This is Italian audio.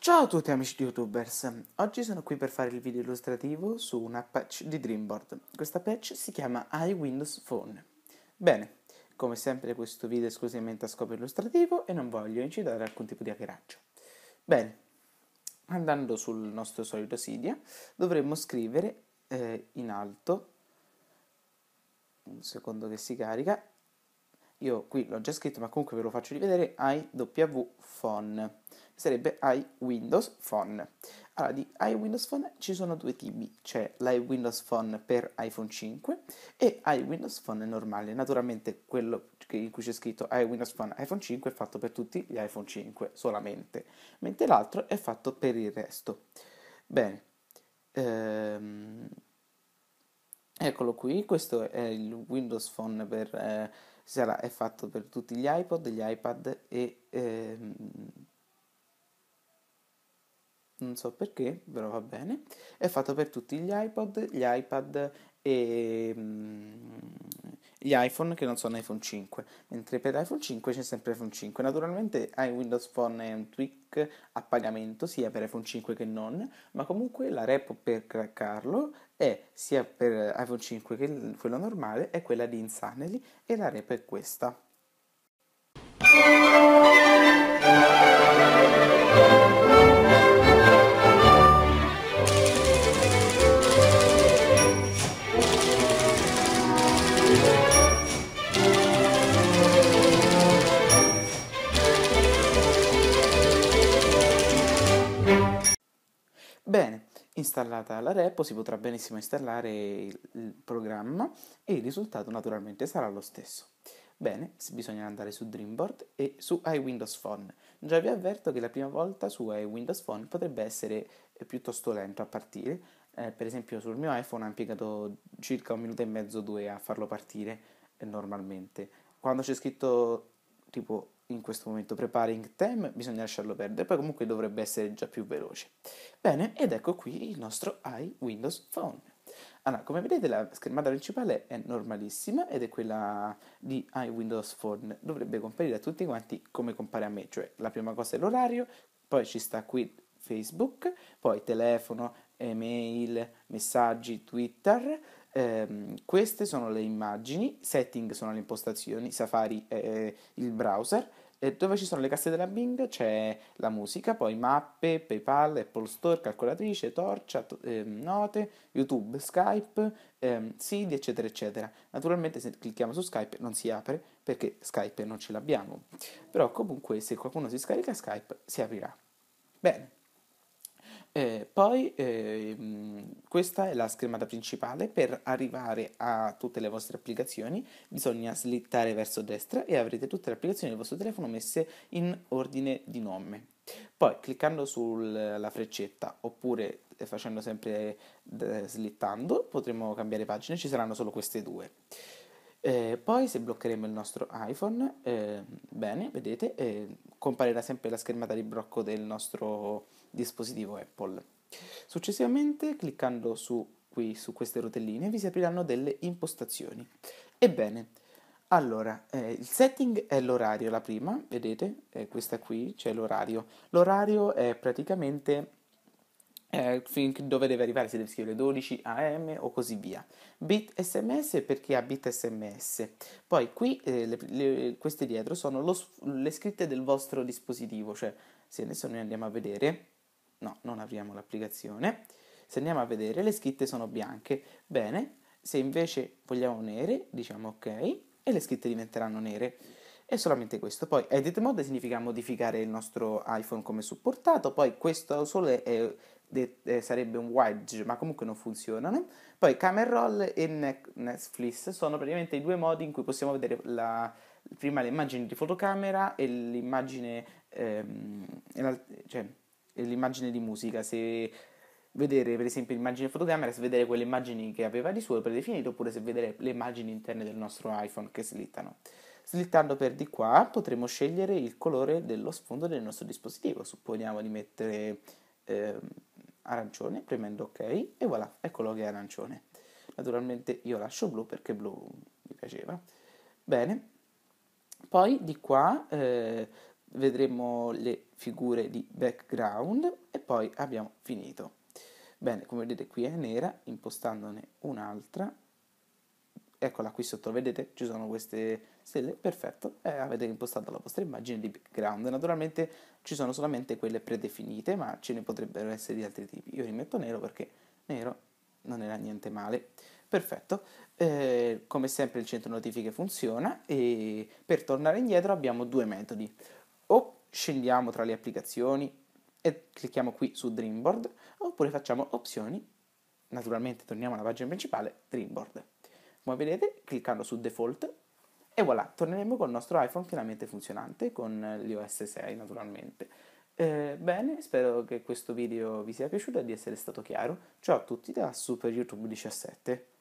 Ciao a tutti amici youtubers, oggi sono qui per fare il video illustrativo su una patch di Dreamboard. Questa patch si chiama iWindows Phone. Bene, come sempre questo video è esclusivamente a scopo illustrativo e non voglio incitare alcun tipo di hackeraggio. Bene, andando sul nostro solito Sidia dovremmo scrivere eh, in alto, un secondo che si carica, io qui l'ho già scritto ma comunque ve lo faccio rivedere, IW Phone, sarebbe iWindows Phone. Allora, di iWindows Phone ci sono due tipi, c'è l'iWindows Phone per iPhone 5 e iWindows Phone normale. Naturalmente quello in cui c'è scritto iWindows Phone iPhone 5 è fatto per tutti gli iPhone 5 solamente, mentre l'altro è fatto per il resto. Bene, ehm, eccolo qui, questo è il Windows Phone per... Eh, sarà, è fatto per tutti gli iPod, gli iPad e ehm, non so perché, però va bene. È fatto per tutti gli iPod, gli iPad e ehm, gli iPhone che non sono iPhone 5, mentre per iPhone 5 c'è sempre iPhone 5. Naturalmente hai Windows Phone è un tweak a pagamento sia per iPhone 5 che non, ma comunque la repo per craccarlo è sia per iPhone 5 che quello normale è quella di Insanely e la repo è questa. installata la repo si potrà benissimo installare il programma e il risultato naturalmente sarà lo stesso. Bene, bisogna andare su Dreamboard e su iWindows Phone. Già vi avverto che la prima volta su iWindows Phone potrebbe essere eh, piuttosto lento a partire. Eh, per esempio sul mio iPhone ha impiegato circa un minuto e mezzo o due a farlo partire eh, normalmente. Quando c'è scritto tipo in questo momento preparing time, bisogna lasciarlo perdere, poi comunque dovrebbe essere già più veloce. Bene, ed ecco qui il nostro i Windows Phone. Allora, come vedete la schermata principale è normalissima ed è quella di iWindows Phone, dovrebbe comparire a tutti quanti come compare a me, cioè la prima cosa è l'orario, poi ci sta qui Facebook, poi telefono, email, messaggi, Twitter, eh, queste sono le immagini, setting sono le impostazioni, Safari è il browser, e dove ci sono le casse della Bing c'è la musica, poi mappe, PayPal, Apple Store, calcolatrice, torcia, to- eh, note, YouTube, Skype, eh, Sidi, eccetera, eccetera. Naturalmente se clicchiamo su Skype non si apre perché Skype non ce l'abbiamo, però comunque se qualcuno si scarica Skype si aprirà. Bene. Eh, poi ehm, questa è la schermata principale, per arrivare a tutte le vostre applicazioni bisogna slittare verso destra e avrete tutte le applicazioni del vostro telefono messe in ordine di nome. Poi cliccando sulla freccetta oppure eh, facendo sempre eh, slittando potremo cambiare pagina, ci saranno solo queste due. Eh, poi se bloccheremo il nostro iPhone, eh, bene, vedete, eh, comparirà sempre la schermata di blocco del nostro dispositivo Apple. Successivamente, cliccando su, qui, su queste rotelline, vi si apriranno delle impostazioni. Ebbene, allora, eh, il setting è l'orario, la prima, vedete, eh, questa qui, c'è cioè l'orario. L'orario è praticamente eh, fin dove deve arrivare, se deve scrivere 12 AM o così via. Bit SMS per chi ha bit SMS. Poi qui eh, le, le, queste dietro sono lo, le scritte del vostro dispositivo, cioè se adesso noi andiamo a vedere, no, non apriamo l'applicazione, se andiamo a vedere le scritte sono bianche, bene, se invece vogliamo nere diciamo ok e le scritte diventeranno nere è solamente questo. Poi edit mode significa modificare il nostro iPhone come supportato, poi questo solo è eh, sarebbe un wedge, ma comunque non funzionano. Poi camera roll e neck, neck sono praticamente i due modi in cui possiamo vedere la, prima l'immagine di fotocamera e l'immagine, ehm, cioè, e l'immagine di musica. Se vedere per esempio l'immagine di fotocamera, se vedere quelle immagini che aveva di suo predefinito, oppure se vedere le immagini interne del nostro iPhone che slittano. Slittando per di qua potremo scegliere il colore dello sfondo del nostro dispositivo, supponiamo di mettere... Ehm, arancione, premendo ok e voilà, eccolo che è arancione. Naturalmente io lascio blu perché blu mi piaceva. Bene, poi di qua eh, vedremo le figure di background e poi abbiamo finito. Bene, come vedete qui è nera, impostandone un'altra eccola qui sotto, vedete? Ci sono queste stelle, perfetto, eh, avete impostato la vostra immagine di background. Naturalmente ci sono solamente quelle predefinite, ma ce ne potrebbero essere di altri tipi. Io rimetto nero perché nero non era niente male. Perfetto, eh, come sempre il centro notifiche funziona e per tornare indietro abbiamo due metodi. O scendiamo tra le applicazioni e clicchiamo qui su Dreamboard, oppure facciamo opzioni, naturalmente torniamo alla pagina principale, Dreamboard. Come vedete, cliccando su Default, e voilà, torneremo col nostro iPhone finalmente funzionante, con l'iOS 6 naturalmente. Eh, bene, spero che questo video vi sia piaciuto e di essere stato chiaro. Ciao a tutti da Super YouTube 17.